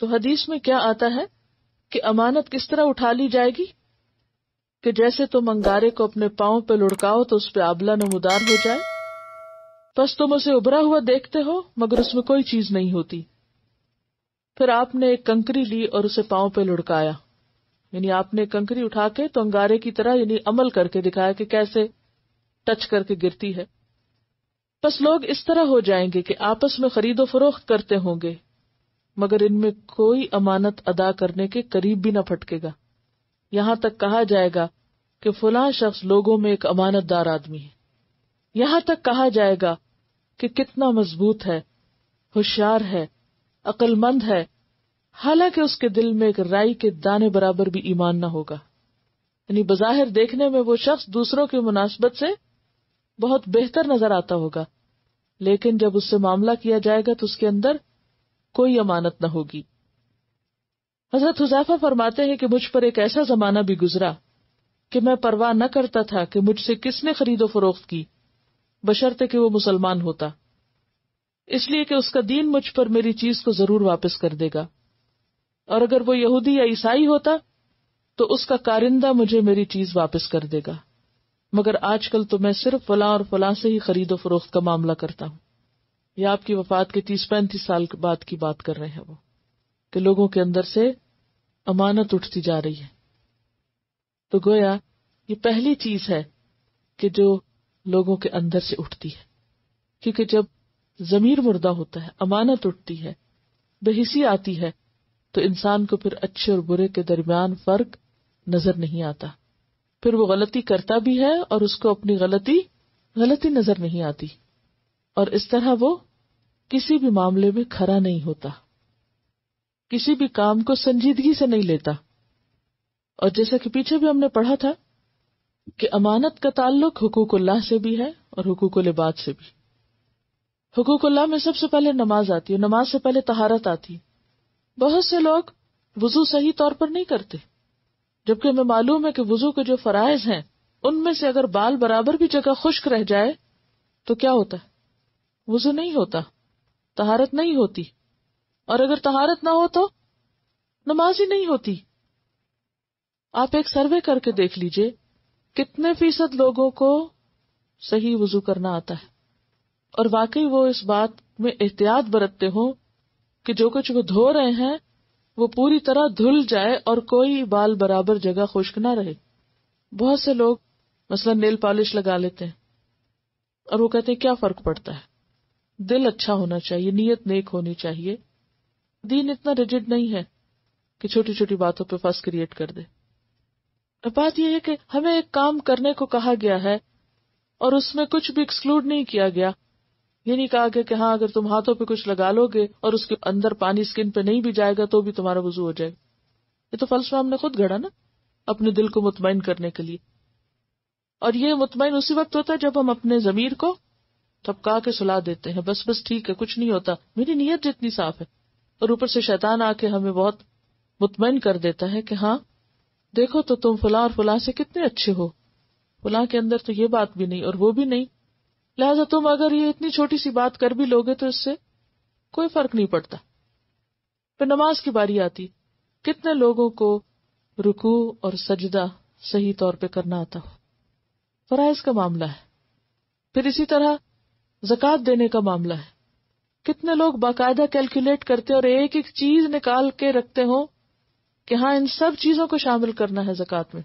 तो हदीस में क्या आता है कि अमानत किस तरह उठा ली जाएगी कि जैसे तुम अंगारे को अपने पाओ पे लुड़काओ तो उस पर आबला नमदार हो जाए बस तुम उसे उभरा हुआ देखते हो मगर उसमें कोई चीज नहीं होती फिर आपने एक कंकरी ली और उसे पाओ पे लुड़काया यानी आपने कंकरी उठा के तो अंगारे की तरह यानी अमल करके दिखाया कि कैसे टच करके गिरती है बस लोग इस तरह हो जाएंगे कि आपस में खरीदो फरोख्त करते होंगे मगर इनमें कोई अमानत अदा करने के करीब भी न फटकेगा यहां तक कहा जाएगा कि फुला शख्स लोगों में एक अमानतदार आदमी है यहां तक कहा जाएगा कि कितना मजबूत है होशियार है अक्लमंद है हालांकि उसके दिल में एक राई के दाने बराबर भी ईमान न होगा यानी बजाहिर देखने में वो शख्स दूसरों की मुनासबत से बहुत बेहतर नजर आता होगा लेकिन जब उससे मामला किया जाएगा तो उसके अंदर कोई अमानत न होगी हजरत हुजैफा फरमाते हैं कि मुझ पर एक ऐसा जमाना भी गुजरा कि मैं परवाह न करता था कि मुझसे किसने खरीदो फरोख्त की बशर्ते कि वो मुसलमान होता इसलिए कि उसका दीन मुझ पर मेरी चीज को जरूर वापस कर देगा और अगर वो यहूदी या ईसाई होता तो उसका कारिंदा मुझे मेरी चीज वापस कर देगा मगर आजकल तो मैं सिर्फ फलां और फलां से ही खरीदो फरोख्त का मामला करता हूं या आपकी वफात के तीस पैंतीस साल बाद की बात कर रहे हैं वो कि लोगों के अंदर से अमानत उठती जा रही है तो गोया ये पहली चीज है कि जो लोगों के अंदर से उठती है क्योंकि जब जमीर मुर्दा होता है अमानत उठती है बेहिसी आती है तो इंसान को फिर अच्छे और बुरे के दरमियान फर्क नजर नहीं आता फिर वो गलती करता भी है और उसको अपनी गलती गलती नजर नहीं आती और इस तरह वो किसी भी मामले में खरा नहीं होता किसी भी काम को संजीदगी से नहीं लेता और जैसा कि पीछे भी हमने पढ़ा था कि अमानत का ताल्लुक हुकूकुल्लाह से भी है और हुकूकुल इबाद से भी हुकूकुल्लाह में सबसे पहले नमाज आती है नमाज से पहले तहारत आती है बहुत से लोग वजू सही तौर पर नहीं करते जबकि हमें मालूम है कि वजू के जो फराइज हैं उनमें से अगर बाल बराबर भी जगह खुश्क रह जाए तो क्या होता है वजू नहीं होता तहारत नहीं होती और अगर तहारत ना हो तो नमाज ही नहीं होती आप एक सर्वे करके देख लीजिए कितने फीसद लोगों को सही वजू करना आता है और वाकई वो इस बात में एहतियात बरतते हो कि जो कुछ वो धो रहे हैं वो पूरी तरह धुल जाए और कोई बाल बराबर जगह खुश्क ना रहे बहुत से लोग मसलन नेल पॉलिश लगा लेते हैं और वो कहते हैं क्या फर्क पड़ता है दिल अच्छा होना चाहिए नीयत नेक होनी चाहिए दीन इतना रिजिड नहीं है कि छोटी छोटी बातों पे फर्स्ट क्रिएट कर दे बात यह है कि हमें एक काम करने को कहा गया है और उसमें कुछ भी एक्सक्लूड नहीं किया गया ये नहीं कहा गया कि हाँ अगर तुम हाथों पे कुछ लगा लोगे और उसके अंदर पानी स्किन पे नहीं भी जाएगा तो भी तुम्हारा वजू हो जाएगा ये तो फलसफा हमने खुद घड़ा ना अपने दिल को मुतमिन करने के लिए और ये मुतमिन उसी वक्त होता है जब हम अपने जमीर को थपका के सुला देते हैं बस बस ठीक है कुछ नहीं होता मेरी नीयत जितनी साफ है और ऊपर से शैतान आके हमें बहुत मुतमिन कर देता है कि हाँ देखो तो तुम फुला और फुला से कितने अच्छे हो फुला के अंदर तो ये बात भी नहीं और वो भी नहीं लिहाजा तुम अगर ये इतनी छोटी सी बात कर भी लोगे तो इससे कोई फर्क नहीं पड़ता फिर नमाज की बारी आती कितने लोगों को रुकू और सजदा सही तौर पे करना आता हो फराइज का मामला है फिर इसी तरह जक़ात देने का मामला है कितने लोग बाकायदा कैलकुलेट करते और एक एक चीज निकाल के रखते हो कि हाँ इन सब चीजों को शामिल करना है जक़ात में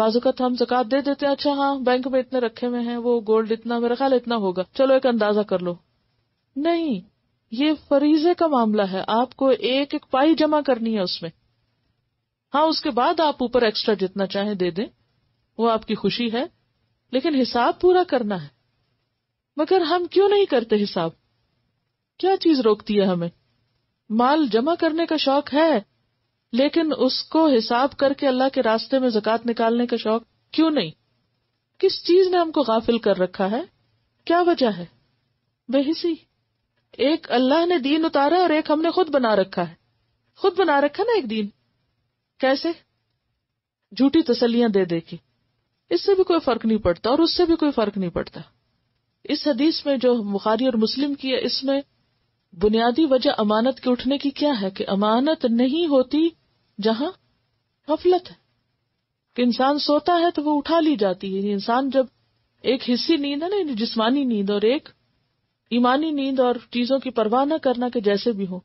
बाजुकत हम जक़ात दे देते हैं अच्छा हाँ बैंक में इतने रखे हुए हैं वो गोल्ड इतना मेरा ख्याल इतना होगा चलो एक अंदाजा कर लो नहीं ये फरीजे का मामला है आपको एक एक पाई जमा करनी है उसमें हाँ उसके बाद आप ऊपर एक्स्ट्रा जितना चाहे दे दें वो आपकी खुशी है लेकिन हिसाब पूरा करना है मगर हम क्यों नहीं करते हिसाब क्या चीज रोकती है हमें माल जमा करने का शौक है लेकिन उसको हिसाब करके अल्लाह के रास्ते में जक़ात निकालने का शौक क्यों नहीं किस चीज ने हमको गाफिल कर रखा है क्या वजह है बेहिसी एक अल्लाह ने दीन उतारा और एक हमने खुद बना रखा है खुद बना रखा ना एक दीन कैसे झूठी तसलियां दे दे के इससे भी कोई फर्क नहीं पड़ता और उससे भी कोई फर्क नहीं पड़ता इस हदीस में जो बुखारी और मुस्लिम की है इसमें बुनियादी वजह अमानत के उठने की क्या है कि अमानत नहीं होती जहां गफलत है कि इंसान सोता है तो वो उठा ली जाती है इंसान जब एक हिस्सी नींद है ना जिस्मानी नींद और एक ईमानी नींद और चीजों की परवाह न करना के जैसे भी हो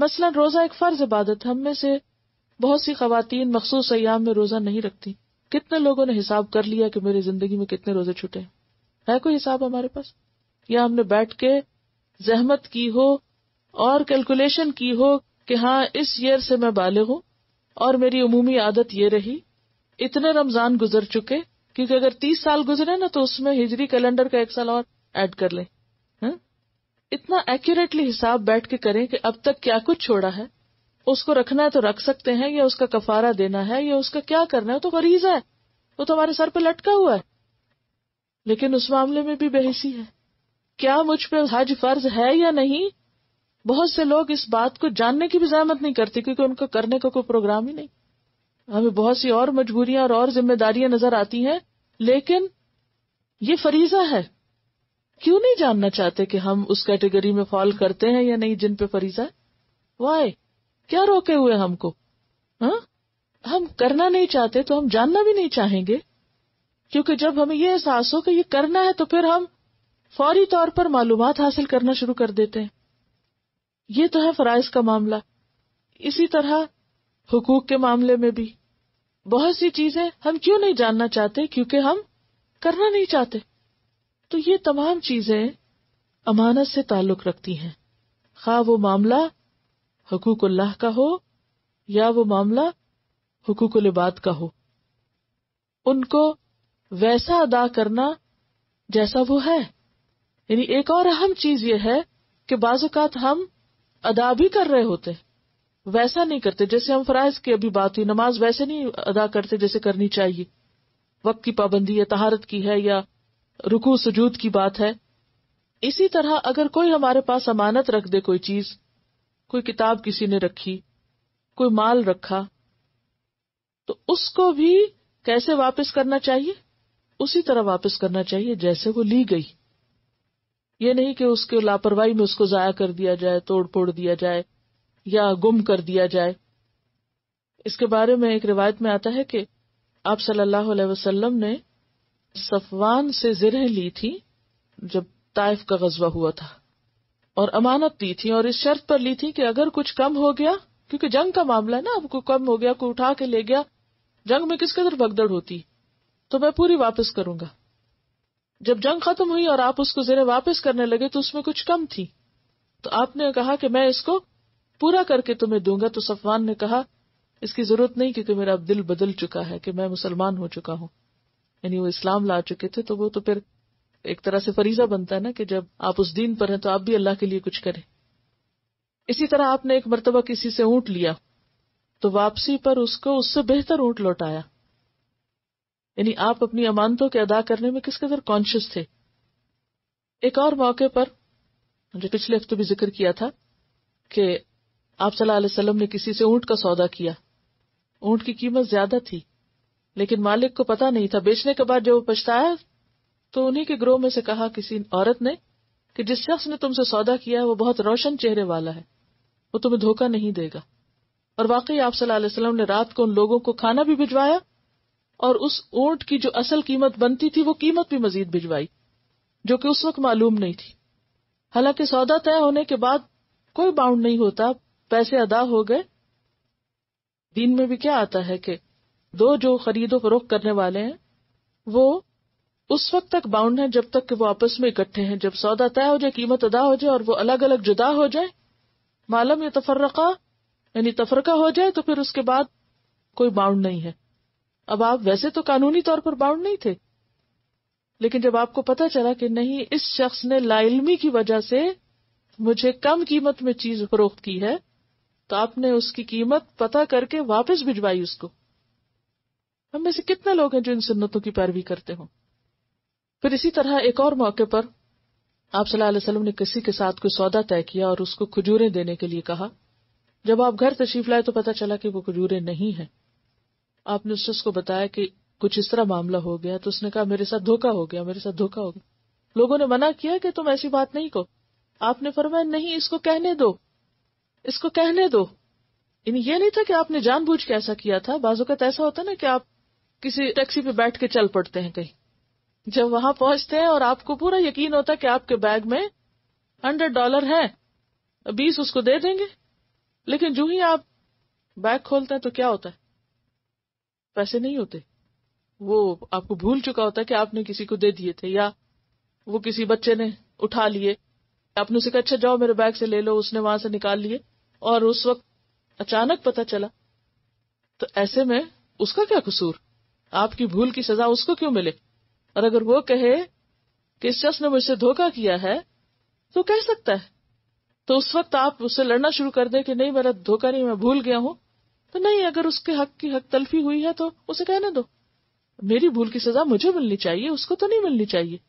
मसलन रोजा एक फर्ज इबादत हम में से बहुत सी खातन मखसूस अयाम में रोजा नहीं रखती कितने लोगों ने हिसाब कर लिया कि मेरी जिंदगी में कितने रोजे छुटे हैं है कोई हिसाब हमारे पास या हमने बैठ के जहमत की हो और कैलकुलेशन की हो कि हाँ इस ईयर से मैं बाले हूं और मेरी उमूमी आदत ये रही इतने रमजान गुजर चुके क्योंकि अगर तीस साल गुजरे ना तो उसमें हिजरी कैलेंडर का एक साल और ऐड कर लें हाँ? इतना एक्यूरेटली हिसाब बैठ के करें कि अब तक क्या कुछ छोड़ा है उसको रखना है तो रख सकते हैं या उसका कफारा देना है या उसका क्या करना है तो फरीज है वो तो हमारे सर पे लटका हुआ है लेकिन उस मामले में भी बेहसी है क्या मुझ पर हज फर्ज है या नहीं बहुत से लोग इस बात को जानने की भी जहमत नहीं करते क्योंकि उनको करने का कोई प्रोग्राम ही नहीं हमें बहुत सी और मजबूरियां और, और जिम्मेदारियां नजर आती हैं लेकिन ये फरीजा है क्यों नहीं जानना चाहते कि हम उस कैटेगरी में फॉल करते हैं या नहीं जिन पे फरीजा है वाय क्या रोके हुए हमको हा? हम करना नहीं चाहते तो हम जानना भी नहीं चाहेंगे क्योंकि जब हमें यह एहसास हो कि ये करना है तो फिर हम फौरी तौर पर मालूम हासिल करना शुरू कर देते हैं ये तो है फराइज का मामला इसी तरह हुकूक के मामले में भी बहुत सी चीजें हम क्यों नहीं जानना चाहते क्योंकि हम करना नहीं चाहते तो ये तमाम चीजें अमानत से ताल्लुक रखती हैं खा वो मामला उल्लाह का हो या वो मामला हकूकुल इबाद का हो उनको वैसा अदा करना जैसा वो है यानी एक और अहम चीज ये है कि बाजुकात हम अदा भी कर रहे होते वैसा नहीं करते जैसे हम फराइज की अभी बात हुई नमाज वैसे नहीं अदा करते जैसे करनी चाहिए वक्त की पाबंदी या तहारत की है या रुकू सजूद की बात है इसी तरह अगर कोई हमारे पास अमानत रख दे कोई चीज कोई किताब किसी ने रखी कोई माल रखा तो उसको भी कैसे वापस करना चाहिए उसी तरह वापस करना चाहिए जैसे वो ली गई ये नहीं कि उसके लापरवाही में उसको जाया कर दिया जाए तोड़ फोड़ दिया जाए या गुम कर दिया जाए इसके बारे में एक रिवायत में आता है कि आप सल्लल्लाहु अलैहि वसल्लम ने सफवान से जिरह ली थी जब ताइफ का गजबा हुआ था और अमानत ली थी और इस शर्त पर ली थी कि अगर कुछ कम हो गया क्योंकि जंग का मामला है ना आपको कम हो गया कोई उठा के ले गया जंग में किस कदर भगदड़ होती तो मैं पूरी वापस करूंगा जब जंग खत्म हुई और आप उसको जरे वापस करने लगे तो उसमें कुछ कम थी तो आपने कहा कि मैं इसको पूरा करके तुम्हें दूंगा तो सफवान ने कहा इसकी जरूरत नहीं क्योंकि मेरा दिल बदल चुका है कि मैं मुसलमान हो चुका हूं यानी वो इस्लाम ला चुके थे तो वो तो फिर एक तरह से फरीजा बनता है ना कि जब आप उस दिन पर हैं तो आप भी अल्लाह के लिए कुछ करें इसी तरह आपने एक मरतबा किसी से ऊंट लिया तो वापसी पर उसको उससे बेहतर ऊंट लौटाया यानी आप अपनी अमानतों के अदा करने में किस कदर कॉन्शियस थे एक और मौके पर मुझे पिछले हफ्ते भी जिक्र किया था कि आप सल्लल्लाहु अलैहि वसल्लम ने किसी से ऊंट का सौदा किया ऊंट की कीमत ज्यादा थी लेकिन मालिक को पता नहीं था बेचने के बाद जब वो पछताया तो उन्हीं के ग्रोह में से कहा किसी औरत ने कि जिस शख्स ने तुमसे सौदा किया है वो बहुत रोशन चेहरे वाला है वो तुम्हें धोखा नहीं देगा और वाकई आप सल्लल्लाहु अलैहि वसल्लम ने रात को उन लोगों को खाना भी भिजवाया और उस ऊंट की जो असल कीमत बनती थी वो कीमत भी मजीद भिजवाई जो कि उस वक्त मालूम नहीं थी हालांकि सौदा तय होने के बाद कोई बाउंड नहीं होता पैसे अदा हो गए दीन में भी क्या आता है कि दो जो खरीदो फरोख करने वाले हैं वो उस वक्त तक बाउंड है जब तक कि वो आपस में इकट्ठे हैं जब सौदा तय हो जाए कीमत अदा हो जाए और वो अलग अलग जुदा हो जाए मालूम या तफरका यानी तफरका हो जाए तो फिर उसके बाद कोई बाउंड नहीं है अब आप वैसे तो कानूनी तौर पर बाउंड नहीं थे लेकिन जब आपको पता चला कि नहीं इस शख्स ने लाइलमी की वजह से मुझे कम कीमत में चीज फरोख्त की है तो आपने उसकी कीमत पता करके वापस भिजवाई उसको हम में से कितने लोग हैं जो इन सुन्नतों की पैरवी करते हो फिर इसी तरह एक और मौके पर आप सल्लल्लाहु अलैहि वसल्लम ने किसी के साथ कोई सौदा तय किया और उसको खजूरें देने के लिए कहा जब आप घर तशरीफ लाए तो पता चला कि वो खजूरें नहीं है आपने उससे उसको बताया कि कुछ इस तरह मामला हो गया तो उसने कहा मेरे साथ धोखा हो गया मेरे साथ धोखा हो गया लोगों ने मना किया कि तुम ऐसी बात नहीं कहो आपने फरमाया नहीं इसको कहने दो इसको कहने दो इन ये नहीं था कि आपने जानबूझ के ऐसा किया था बाजूकत ऐसा होता ना कि आप किसी टैक्सी पे बैठ के चल पड़ते हैं कहीं जब वहां पहुंचते हैं और आपको पूरा यकीन होता कि आपके बैग में हंड्रेड डॉलर है बीस उसको दे देंगे लेकिन जो ही आप बैग खोलते हैं तो क्या होता है पैसे नहीं होते वो आपको भूल चुका होता है कि आपने किसी को दे दिए थे या वो किसी बच्चे ने उठा लिए आपने उसे कहा अच्छा जाओ मेरे बैग से ले लो उसने वहां से निकाल लिए और उस वक्त अचानक पता चला तो ऐसे में उसका क्या कसूर आपकी भूल की सजा उसको क्यों मिले और अगर वो कहे कि इस शख्स ने मुझसे धोखा किया है तो कह सकता है तो उस वक्त आप उससे लड़ना शुरू कर दे कि नहीं मेरा धोखा नहीं मैं भूल गया हूं तो नहीं अगर उसके हक की हक तलफी हुई है तो उसे कहने दो मेरी भूल की सजा मुझे मिलनी चाहिए उसको तो नहीं मिलनी चाहिए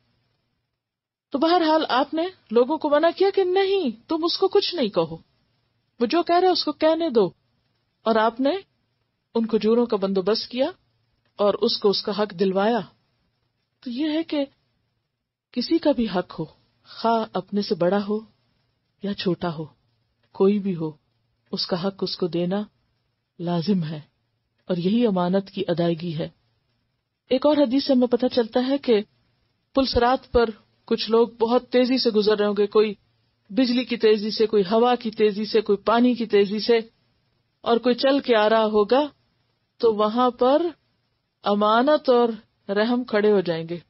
तो बहरहाल आपने लोगों को मना किया कि नहीं तुम उसको कुछ नहीं कहो वो जो कह रहे उसको कहने दो और आपने उन खजूरों का बंदोबस्त किया और उसको उसका हक दिलवाया तो यह है कि किसी का भी हक हो खा अपने से बड़ा हो या छोटा हो कोई भी हो उसका हक उसको देना लाजिम है और यही अमानत की अदायगी है एक और हदीस से हमें पता चलता है कि पुलसरात पर कुछ लोग बहुत तेजी से गुजर रहे होंगे कोई बिजली की तेजी से कोई हवा की तेजी से कोई पानी की तेजी से और कोई चल के आ रहा होगा तो वहां पर अमानत और रहम खड़े हो जाएंगे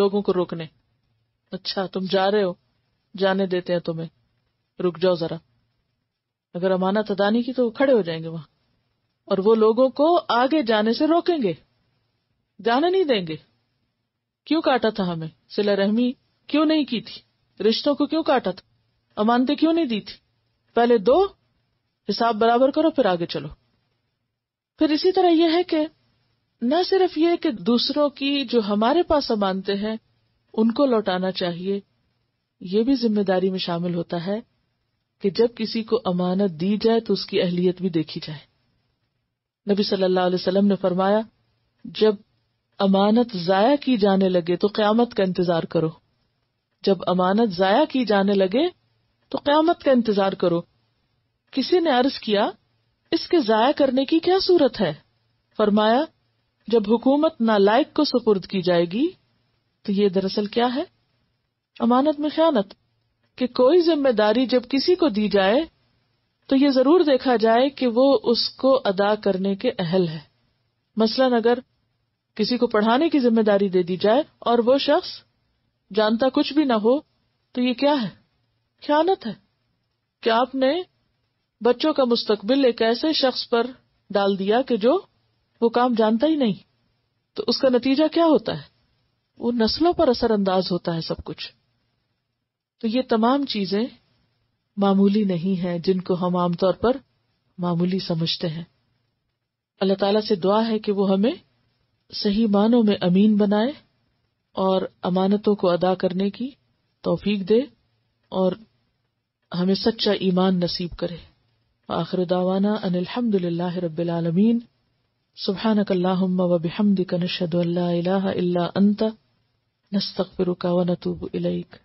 लोगों को रोकने अच्छा तुम जा रहे हो जाने देते हैं तुम्हें रुक जाओ जरा अगर अमानत अदा नहीं की तो खड़े हो जाएंगे वहां और वो लोगों को आगे जाने से रोकेंगे जाने नहीं देंगे क्यों काटा था हमें सिला रहमी क्यों नहीं की थी रिश्तों को क्यों काटा था अमानते क्यों नहीं दी थी पहले दो हिसाब बराबर करो फिर आगे चलो फिर इसी तरह यह है कि न सिर्फ ये कि दूसरों की जो हमारे पास अमानते हैं उनको लौटाना चाहिए यह भी जिम्मेदारी में शामिल होता है कि जब किसी को अमानत दी जाए तो उसकी अहलियत भी देखी जाए नबी सल्लल्लाहु अलैहि वसल्लम ने फरमाया जब अमानत जाया की जाने लगे तो क्यामत का इंतजार करो जब अमानत जाया की जाने लगे तो क्यामत का इंतजार करो किसी ने अर्ज किया इसके जाया करने की क्या सूरत है फरमाया जब हुकूमत नालायक को सुपुर्द की जाएगी तो ये दरअसल क्या है अमानत में ख्यानत कि कोई जिम्मेदारी जब किसी को दी जाए तो ये जरूर देखा जाए कि वो उसको अदा करने के अहल है मसलन अगर किसी को पढ़ाने की जिम्मेदारी दे दी जाए और वो शख्स जानता कुछ भी ना हो तो ये क्या है ख्यानत है कि आपने बच्चों का मुस्तकबिल एक ऐसे शख्स पर डाल दिया कि जो वो काम जानता ही नहीं तो उसका नतीजा क्या होता है वो नस्लों पर असरअंदाज होता है सब कुछ तो ये तमाम चीजें मामूली नहीं है जिनको हम आमतौर पर मामूली समझते हैं अल्लाह ताला से दुआ है कि वो हमें सही मानों में अमीन बनाए और अमानतों को अदा करने की तोफीक दे और हमें सच्चा ईमान नसीब करे आखिर दावाना अनिलहमदुल्ला रबालमीन सुबहानक अल्लाहुम्मा व बिहमदिक नशहदु अल्ला इलाहा इल्ला अंत नस्तगफिरुका व नतूबु इलैक